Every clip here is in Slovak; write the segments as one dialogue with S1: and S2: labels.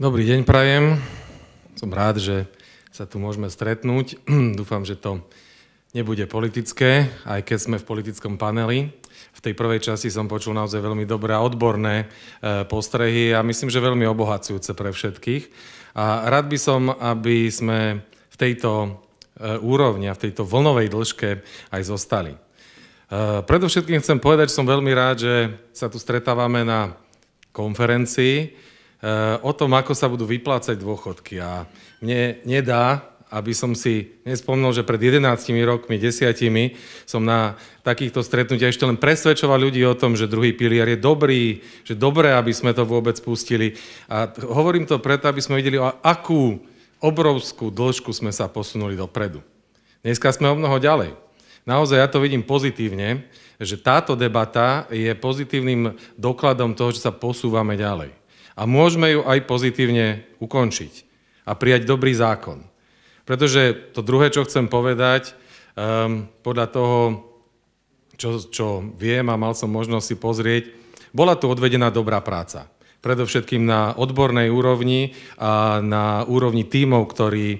S1: Dobrý deň prajem. Som rád, že sa tu môžeme stretnúť. Dúfam, že to nebude politické, aj keď sme v politickom paneli. V tej prvej časti som počul naozaj veľmi dobré a odborné e, postrehy a myslím, že veľmi obohacujúce pre všetkých. A rád by som, aby sme v tejto e, úrovni a v tejto vlnovej dĺžke aj zostali. E, predovšetkým chcem povedať, že som veľmi rád, že sa tu stretávame na konferencii, o tom, ako sa budú vyplácať dôchodky. A mne nedá, aby som si nespomnul, že pred 11 rokmi, 10 som na takýchto stretnutiach ešte len presvedčoval ľudí o tom, že druhý pilier je dobrý, že dobré, aby sme to vôbec pustili. A hovorím to preto, aby sme videli, o akú obrovskú dĺžku sme sa posunuli dopredu. Dneska sme o mnoho ďalej. Naozaj ja to vidím pozitívne, že táto debata je pozitívnym dokladom toho, že sa posúvame ďalej. A môžeme ju aj pozitívne ukončiť a prijať dobrý zákon. Pretože to druhé, čo chcem povedať, um, podľa toho, čo, čo viem a mal som možnosť si pozrieť, bola tu odvedená dobrá práca. Predovšetkým na odbornej úrovni a na úrovni tímov, ktorí e,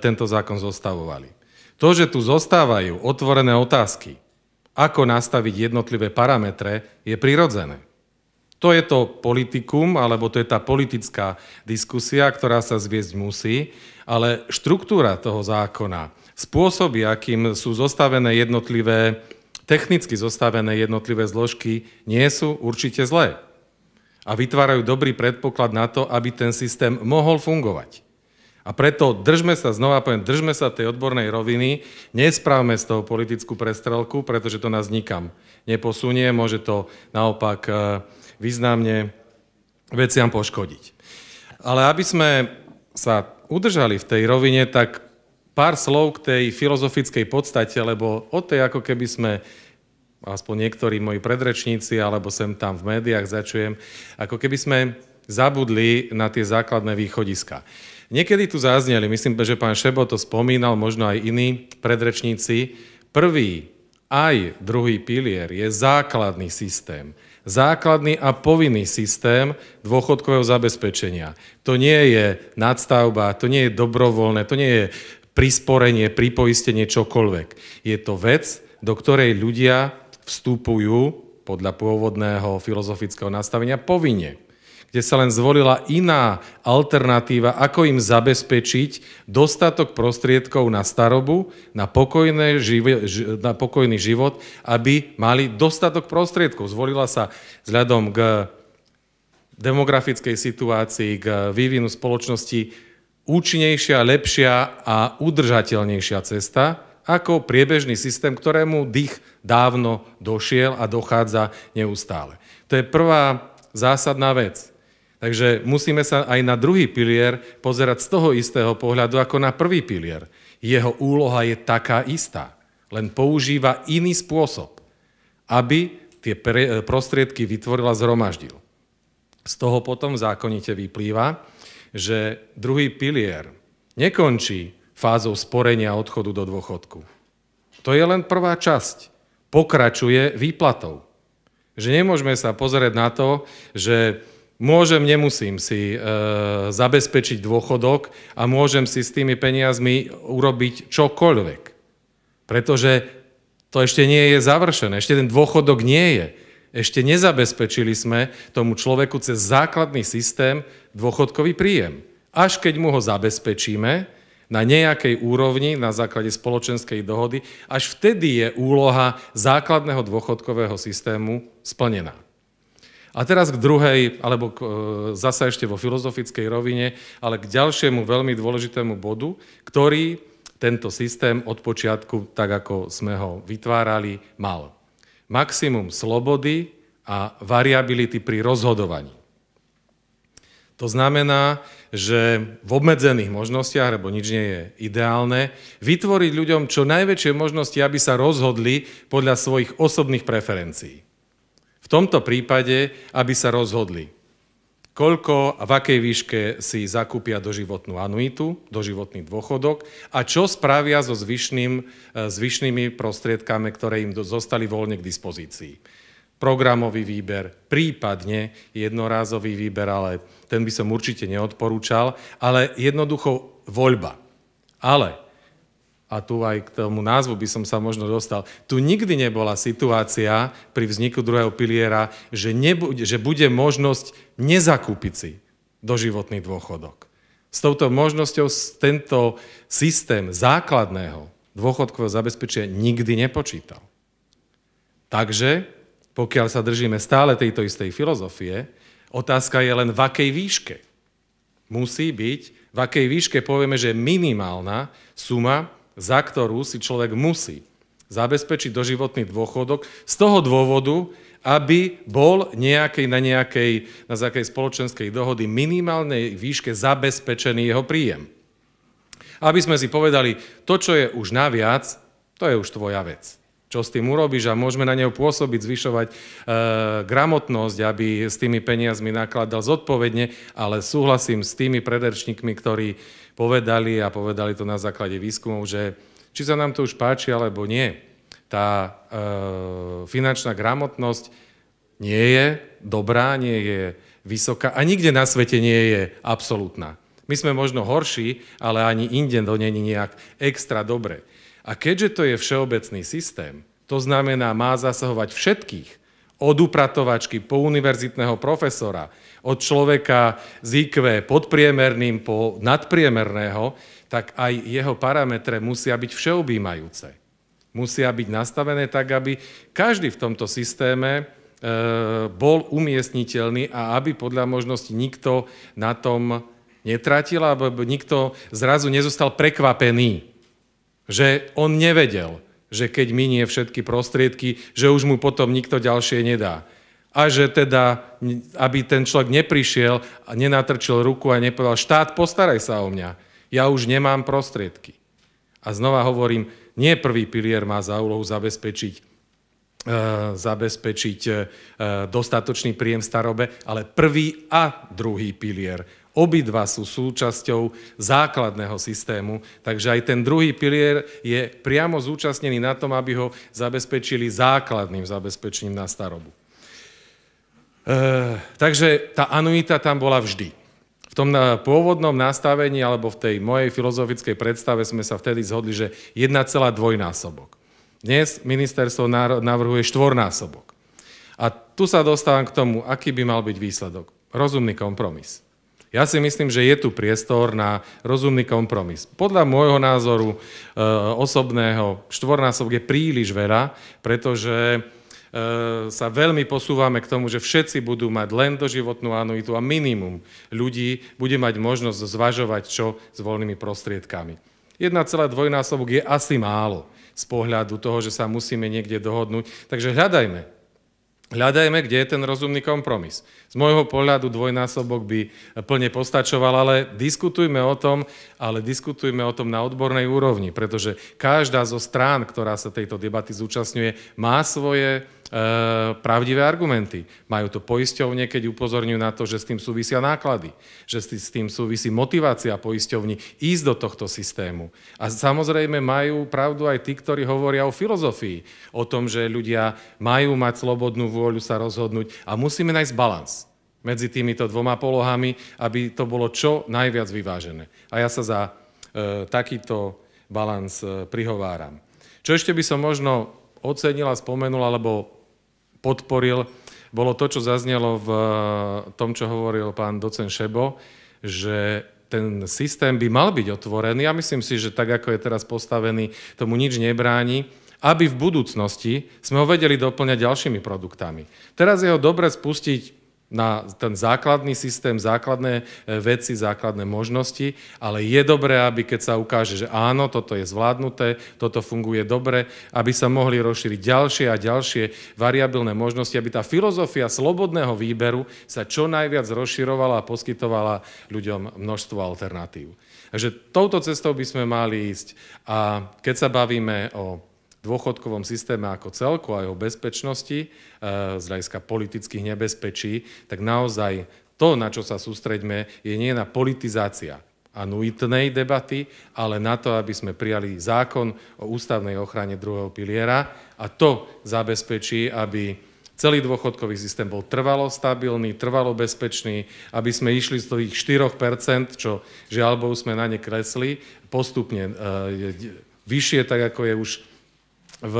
S1: tento zákon zostavovali. To, že tu zostávajú otvorené otázky, ako nastaviť jednotlivé parametre, je prirodzené. To je to politikum, alebo to je tá politická diskusia, ktorá sa zviesť musí, ale štruktúra toho zákona, spôsoby, akým sú zostavené jednotlivé, technicky zostavené jednotlivé zložky, nie sú určite zlé. A vytvárajú dobrý predpoklad na to, aby ten systém mohol fungovať. A preto držme sa, znova poviem, držme sa tej odbornej roviny, nesprávme z toho politickú prestrelku, pretože to nás nikam neposunie, môže to naopak e, významne veciam poškodiť. Ale aby sme sa udržali v tej rovine, tak pár slov k tej filozofickej podstate, lebo o tej ako keby sme aspoň niektorí moji predrečníci, alebo sem tam v médiách začujem, ako keby sme zabudli na tie základné východiska. Niekedy tu zázneli, myslím, že pán Šebo to spomínal, možno aj iní predrečníci, prvý aj druhý pilier je základný systém. Základný a povinný systém dôchodkového zabezpečenia. To nie je nadstavba, to nie je dobrovoľné, to nie je prisporenie, pripoistenie, čokoľvek. Je to vec, do ktorej ľudia vstupujú podľa pôvodného filozofického nastavenia povinne kde sa len zvolila iná alternatíva, ako im zabezpečiť dostatok prostriedkov na starobu, na, pokojné na pokojný život, aby mali dostatok prostriedkov. Zvolila sa vzhľadom k demografickej situácii, k vývinu spoločnosti účinnejšia, lepšia a udržateľnejšia cesta ako priebežný systém, ktorému dých dávno došiel a dochádza neustále. To je prvá zásadná vec. Takže musíme sa aj na druhý pilier pozerať z toho istého pohľadu ako na prvý pilier. Jeho úloha je taká istá, len používa iný spôsob, aby tie e, prostriedky vytvorila zhromaždil. Z toho potom zákonite vyplýva, že druhý pilier nekončí fázou sporenia odchodu do dôchodku. To je len prvá časť. Pokračuje výplatou. Že nemôžeme sa pozrieť na to, že Môžem, nemusím si e, zabezpečiť dôchodok a môžem si s tými peniazmi urobiť čokoľvek. Pretože to ešte nie je završené, ešte ten dôchodok nie je. Ešte nezabezpečili sme tomu človeku cez základný systém dôchodkový príjem. Až keď mu ho zabezpečíme na nejakej úrovni, na základe spoločenskej dohody, až vtedy je úloha základného dôchodkového systému splnená. A teraz k druhej, alebo k, e, zasa ešte vo filozofickej rovine, ale k ďalšiemu veľmi dôležitému bodu, ktorý tento systém od počiatku, tak ako sme ho vytvárali, mal. Maximum slobody a variability pri rozhodovaní. To znamená, že v obmedzených možnostiach, lebo nič nie je ideálne, vytvoriť ľuďom čo najväčšie možnosti, aby sa rozhodli podľa svojich osobných preferencií v tomto prípade, aby sa rozhodli, koľko a v akej výške si zakúpia doživotnú anuitu, doživotný dôchodok a čo spravia so zvyšným, e, zvyšnými prostriedkami, ktoré im zostali voľne k dispozícii. Programový výber, prípadne jednorázový výber, ale ten by som určite neodporúčal, ale jednoducho voľba. Ale a tu aj k tomu názvu by som sa možno dostal, tu nikdy nebola situácia pri vzniku druhého piliera, že, nebude, že bude možnosť nezakúpiť si doživotný dôchodok. S touto možnosťou tento systém základného dôchodkového zabezpečenia nikdy nepočítal. Takže, pokiaľ sa držíme stále tejto istej filozofie, otázka je len v akej výške. Musí byť, v akej výške povieme, že minimálna suma za ktorú si človek musí zabezpečiť doživotný dôchodok z toho dôvodu, aby bol nejakej, na nejakej, na spoločenskej dohody minimálnej výške zabezpečený jeho príjem. Aby sme si povedali, to, čo je už naviac, to je už tvoja vec čo s tým urobíš a môžeme na neho pôsobiť, zvyšovať e, gramotnosť, aby s tými peniazmi nakladal zodpovedne, ale súhlasím s tými prederčníkmi, ktorí povedali a povedali to na základe výskumov, že či sa nám to už páči alebo nie, tá e, finančná gramotnosť nie je dobrá, nie je vysoká a nikde na svete nie je absolútna. My sme možno horší, ale ani inde to není nejak extra dobre. A keďže to je všeobecný systém, to znamená, má zasahovať všetkých, od upratovačky po univerzitného profesora, od človeka z IQ podpriemerným po nadpriemerného, tak aj jeho parametre musia byť všeobjímajúce. Musia byť nastavené tak, aby každý v tomto systéme e, bol umiestniteľný a aby podľa možnosti nikto na tom netratil, alebo nikto zrazu nezostal prekvapený že on nevedel, že keď minie všetky prostriedky, že už mu potom nikto ďalšie nedá. A že teda, aby ten človek neprišiel a nenatrčil ruku a nepovedal, štát, postaraj sa o mňa, ja už nemám prostriedky. A znova hovorím, nie prvý pilier má za úlohu zabezpečiť e, zabezpečiť e, e, dostatočný príjem starobe, ale prvý a druhý pilier. Obidva sú súčasťou základného systému, takže aj ten druhý pilier je priamo zúčastnený na tom, aby ho zabezpečili základným zabezpečením na starobu. E, takže tá anuita tam bola vždy. V tom e, pôvodnom nastavení alebo v tej mojej filozofickej predstave sme sa vtedy zhodli, že 1,2 násobok. Dnes ministerstvo navrhuje štvornásobok. A tu sa dostávam k tomu, aký by mal byť výsledok. Rozumný kompromis. Ja si myslím, že je tu priestor na rozumný kompromis. Podľa môjho názoru e, osobného štvornásobok je príliš veľa, pretože e, sa veľmi posúvame k tomu, že všetci budú mať len doživotnú anuitu a minimum ľudí bude mať možnosť zvažovať, čo s voľnými prostriedkami. 1,2 násobok je asi málo z pohľadu toho, že sa musíme niekde dohodnúť. Takže hľadajme Hľadajme, kde je ten rozumný kompromis. Z môjho pohľadu dvojnásobok by plne postačoval, ale diskutujme o tom, ale diskutujme o tom na odbornej úrovni, pretože každá zo strán, ktorá sa tejto debaty zúčastňuje, má svoje Eh, pravdivé argumenty. Majú to poisťovne, keď upozorňujú na to, že s tým súvisia náklady, že s tým súvisí motivácia poisťovní ísť do tohto systému. A samozrejme majú pravdu aj tí, ktorí hovoria o filozofii, o tom, že ľudia majú mať slobodnú vôľu sa rozhodnúť a musíme nájsť balans medzi týmito dvoma polohami, aby to bolo čo najviac vyvážené. A ja sa za e, takýto balans e, prihováram. Čo ešte by som možno ocenil a spomenul, alebo podporil, bolo to, čo zaznelo v eh, tom, čo hovoril pán docen Šebo, že ten systém by mal byť otvorený. Ja myslím si, že tak, ako je teraz postavený, tomu nič nebráni, aby v budúcnosti sme ho vedeli doplňať ďalšími produktami. Teraz je ho dobre spustiť na ten základný systém, základné e, veci, základné možnosti, ale je dobré, aby keď sa ukáže, že áno, toto je zvládnuté, toto funguje dobre, aby sa mohli rozšíriť ďalšie a ďalšie variabilné možnosti, aby tá filozofia slobodného výberu sa čo najviac rozširovala a poskytovala ľuďom množstvo alternatív. Takže touto cestou by sme mali ísť a keď sa bavíme o dôchodkovom systéme ako celku a jeho bezpečnosti, e, z hľadiska politických nebezpečí, tak naozaj to, na čo sa sústreďme, je nie na politizácia anuitnej debaty, ale na to, aby sme prijali zákon o ústavnej ochrane druhého piliera a to zabezpečí, aby celý dôchodkový systém bol trvalo stabilný, trvalo bezpečný, aby sme išli z tých 4%, čo žiaľbou sme na ne kresli, postupne e, vyššie, tak ako je už v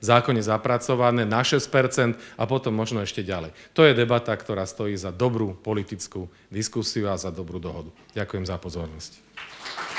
S1: zákone zapracované na 6% a potom možno ešte ďalej. To je debata, ktorá stojí za dobrú politickú diskusiu a za dobrú dohodu. Ďakujem za pozornosť.